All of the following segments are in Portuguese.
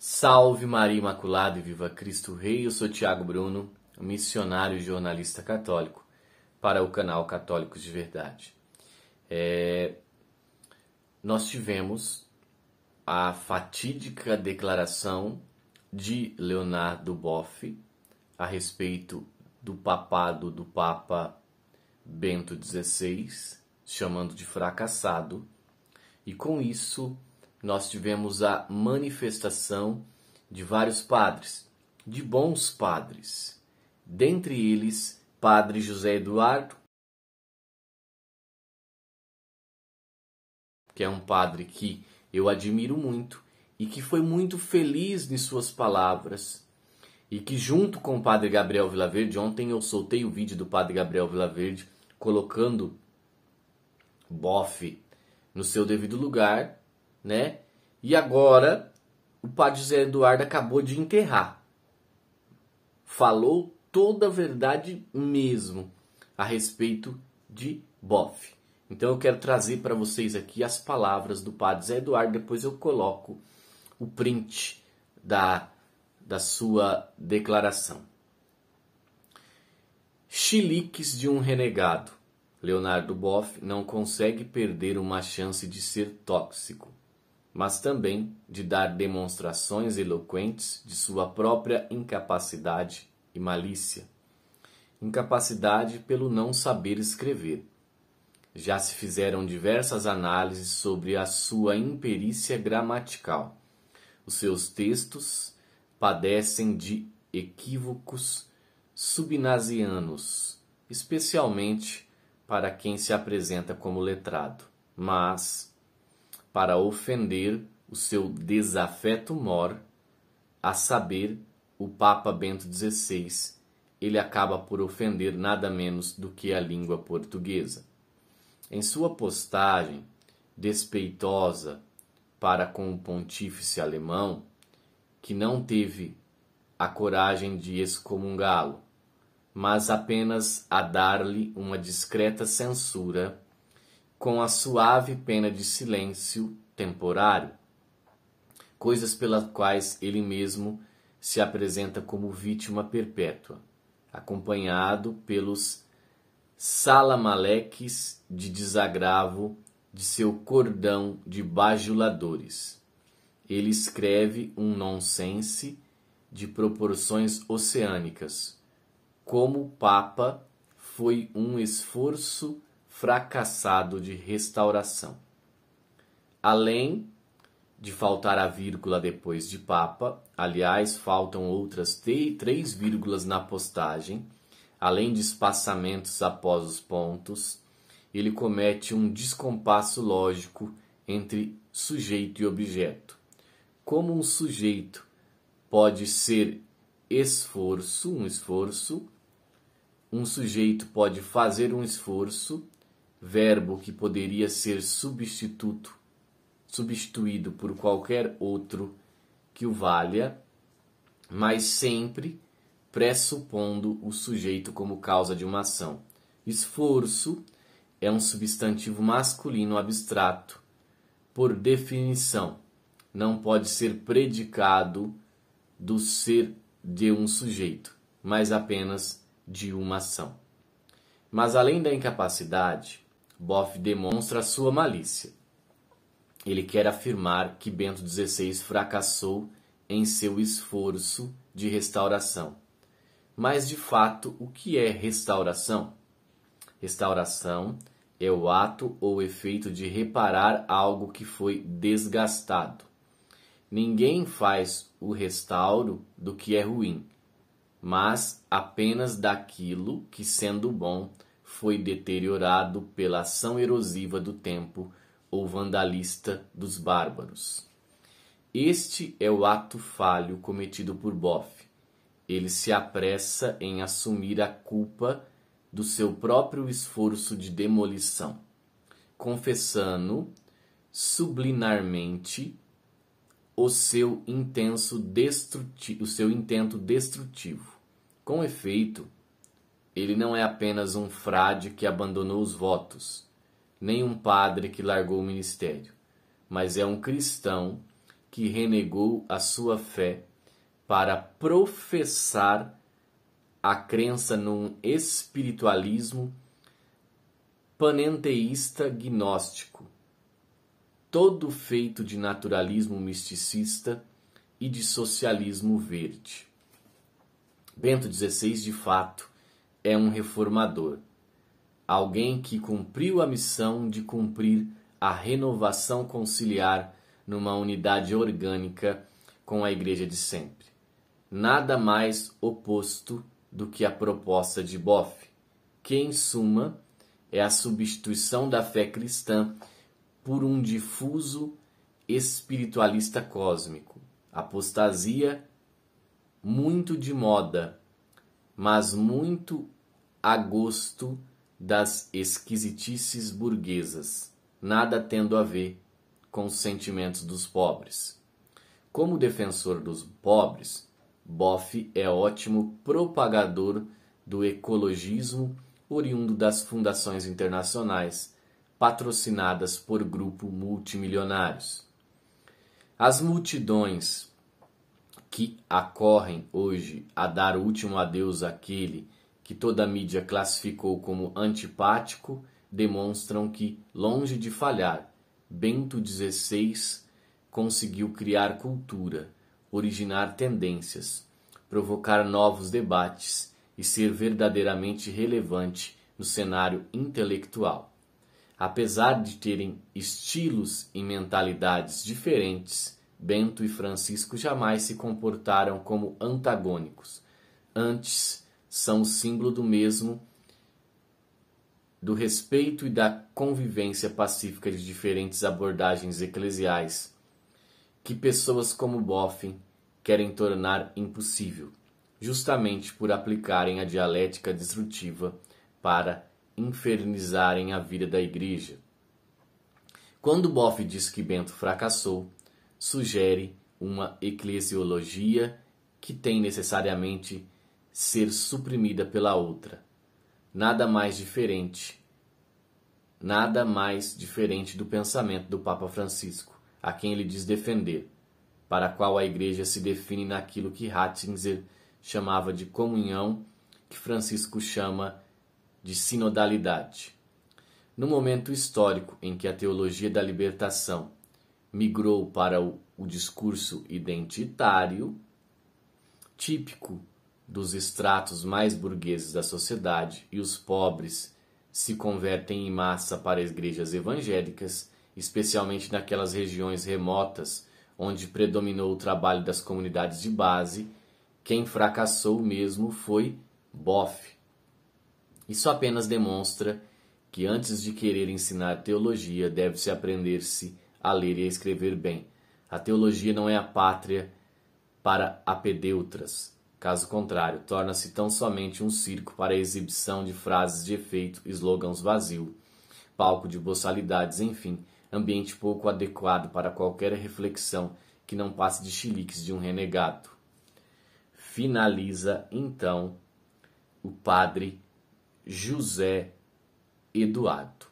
Salve Maria Imaculada e Viva Cristo Rei, eu sou Tiago Bruno, missionário e jornalista católico para o canal Católicos de Verdade. É... Nós tivemos a fatídica declaração de Leonardo Boff a respeito do papado do Papa Bento XVI, chamando de fracassado, e com isso nós tivemos a manifestação de vários padres, de bons padres, dentre eles Padre José Eduardo, que é um padre que eu admiro muito e que foi muito feliz em suas palavras. E que, junto com o Padre Gabriel Vilaverde, ontem eu soltei o vídeo do Padre Gabriel Vilaverde colocando bofe no seu devido lugar né? E agora o padre Zé Eduardo acabou de enterrar. Falou toda a verdade mesmo a respeito de Boff. Então eu quero trazer para vocês aqui as palavras do padre Zé Eduardo, depois eu coloco o print da, da sua declaração. Chiliques de um renegado. Leonardo Boff não consegue perder uma chance de ser tóxico mas também de dar demonstrações eloquentes de sua própria incapacidade e malícia. Incapacidade pelo não saber escrever. Já se fizeram diversas análises sobre a sua imperícia gramatical. Os seus textos padecem de equívocos subnasianos, especialmente para quem se apresenta como letrado, mas para ofender o seu desafeto mor, a saber, o Papa Bento XVI. Ele acaba por ofender nada menos do que a língua portuguesa. Em sua postagem despeitosa para com o pontífice alemão, que não teve a coragem de excomungá-lo, mas apenas a dar-lhe uma discreta censura com a suave pena de silêncio temporário, coisas pelas quais ele mesmo se apresenta como vítima perpétua, acompanhado pelos salamaleques de desagravo de seu cordão de bajuladores. Ele escreve um nonsense de proporções oceânicas. Como Papa foi um esforço fracassado de restauração. Além de faltar a vírgula depois de Papa, aliás, faltam outras três vírgulas na postagem, além de espaçamentos após os pontos, ele comete um descompasso lógico entre sujeito e objeto. Como um sujeito pode ser esforço, um esforço, um sujeito pode fazer um esforço verbo que poderia ser substituto, substituído por qualquer outro que o valha, mas sempre pressupondo o sujeito como causa de uma ação. Esforço é um substantivo masculino abstrato. Por definição, não pode ser predicado do ser de um sujeito, mas apenas de uma ação. Mas além da incapacidade, Boff demonstra sua malícia. Ele quer afirmar que Bento XVI fracassou em seu esforço de restauração. Mas, de fato, o que é restauração? Restauração é o ato ou efeito de reparar algo que foi desgastado. Ninguém faz o restauro do que é ruim, mas apenas daquilo que, sendo bom, foi deteriorado pela ação erosiva do tempo ou vandalista dos bárbaros. Este é o ato falho cometido por Boff. Ele se apressa em assumir a culpa do seu próprio esforço de demolição, confessando subliminarmente o seu intenso o seu intento destrutivo. Com efeito, ele não é apenas um frade que abandonou os votos, nem um padre que largou o ministério, mas é um cristão que renegou a sua fé para professar a crença num espiritualismo panenteísta gnóstico, todo feito de naturalismo misticista e de socialismo verde. Bento XVI, de fato, é um reformador, alguém que cumpriu a missão de cumprir a renovação conciliar numa unidade orgânica com a igreja de sempre. Nada mais oposto do que a proposta de Boff, que em suma é a substituição da fé cristã por um difuso espiritualista cósmico. Apostasia muito de moda mas muito a gosto das esquisitices burguesas, nada tendo a ver com os sentimentos dos pobres. Como defensor dos pobres, Boff é ótimo propagador do ecologismo oriundo das fundações internacionais patrocinadas por grupos multimilionários. As multidões que acorrem hoje a dar o último adeus àquele que toda a mídia classificou como antipático demonstram que, longe de falhar, Bento XVI conseguiu criar cultura, originar tendências, provocar novos debates e ser verdadeiramente relevante no cenário intelectual. Apesar de terem estilos e mentalidades diferentes, Bento e Francisco jamais se comportaram como antagônicos. Antes, são símbolo do mesmo, do respeito e da convivência pacífica de diferentes abordagens eclesiais, que pessoas como Boffin querem tornar impossível, justamente por aplicarem a dialética destrutiva para infernizarem a vida da Igreja. Quando Boff diz que Bento fracassou, sugere uma eclesiologia que tem necessariamente ser suprimida pela outra. Nada mais diferente. Nada mais diferente do pensamento do Papa Francisco, a quem ele diz defender, para a qual a Igreja se define naquilo que Ratzinger chamava de comunhão, que Francisco chama de sinodalidade. No momento histórico em que a teologia da libertação migrou para o, o discurso identitário, típico dos estratos mais burgueses da sociedade, e os pobres se convertem em massa para as igrejas evangélicas, especialmente naquelas regiões remotas onde predominou o trabalho das comunidades de base. Quem fracassou mesmo foi Boff. Isso apenas demonstra que antes de querer ensinar teologia, deve-se aprender-se a ler e a escrever bem. A teologia não é a pátria para apedeutras. Caso contrário, torna-se tão somente um circo para a exibição de frases de efeito, slogans vazio, palco de boçalidades, enfim, ambiente pouco adequado para qualquer reflexão que não passe de chiliques de um renegado. Finaliza, então, o padre José Eduardo.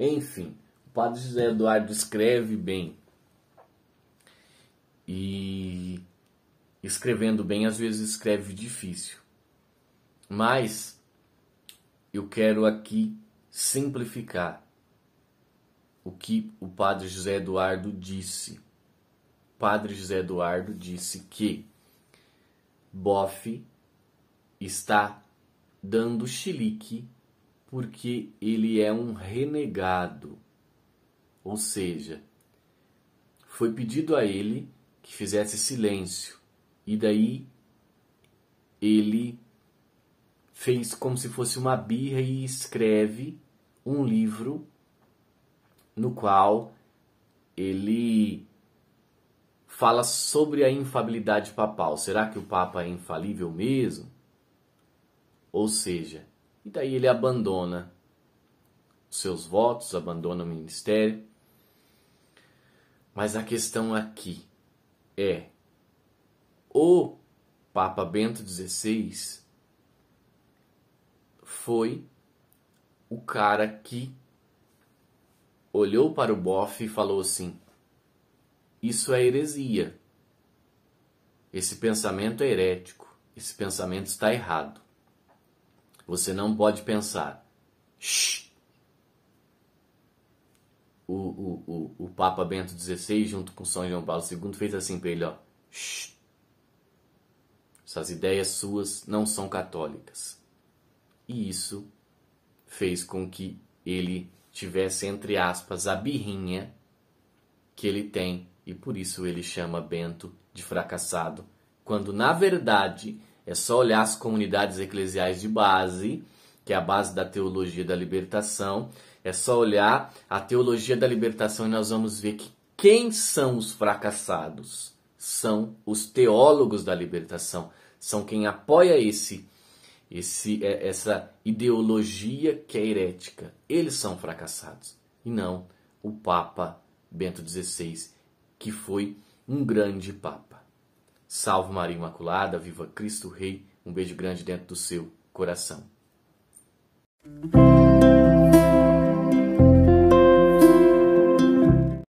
Enfim, o padre José Eduardo escreve bem. E escrevendo bem, às vezes escreve difícil. Mas eu quero aqui simplificar o que o padre José Eduardo disse. O padre José Eduardo disse que Boff está dando chilique porque ele é um renegado. Ou seja, foi pedido a ele que fizesse silêncio, e daí ele fez como se fosse uma birra e escreve um livro no qual ele fala sobre a infabilidade papal. Será que o Papa é infalível mesmo? Ou seja, e daí ele abandona seus votos, abandona o ministério. Mas a questão aqui é: o Papa Bento XVI foi o cara que olhou para o bofe e falou assim: Isso é heresia. Esse pensamento é herético. Esse pensamento está errado. Você não pode pensar. Shh. O, o, o, o Papa Bento XVI, junto com São João Paulo II, fez assim para ele: ó, Shh. Essas ideias suas não são católicas. E isso fez com que ele tivesse, entre aspas, a birrinha que ele tem e por isso ele chama Bento de fracassado, quando na verdade é só olhar as comunidades eclesiais de base, que é a base da teologia da libertação. É só olhar a teologia da libertação e nós vamos ver que quem são os fracassados? São os teólogos da libertação, são quem apoia esse esse é, essa ideologia que é herética. Eles são fracassados e não o Papa Bento XVI, que foi um grande papa. Salve Maria Imaculada, viva Cristo Rei, um beijo grande dentro do seu coração.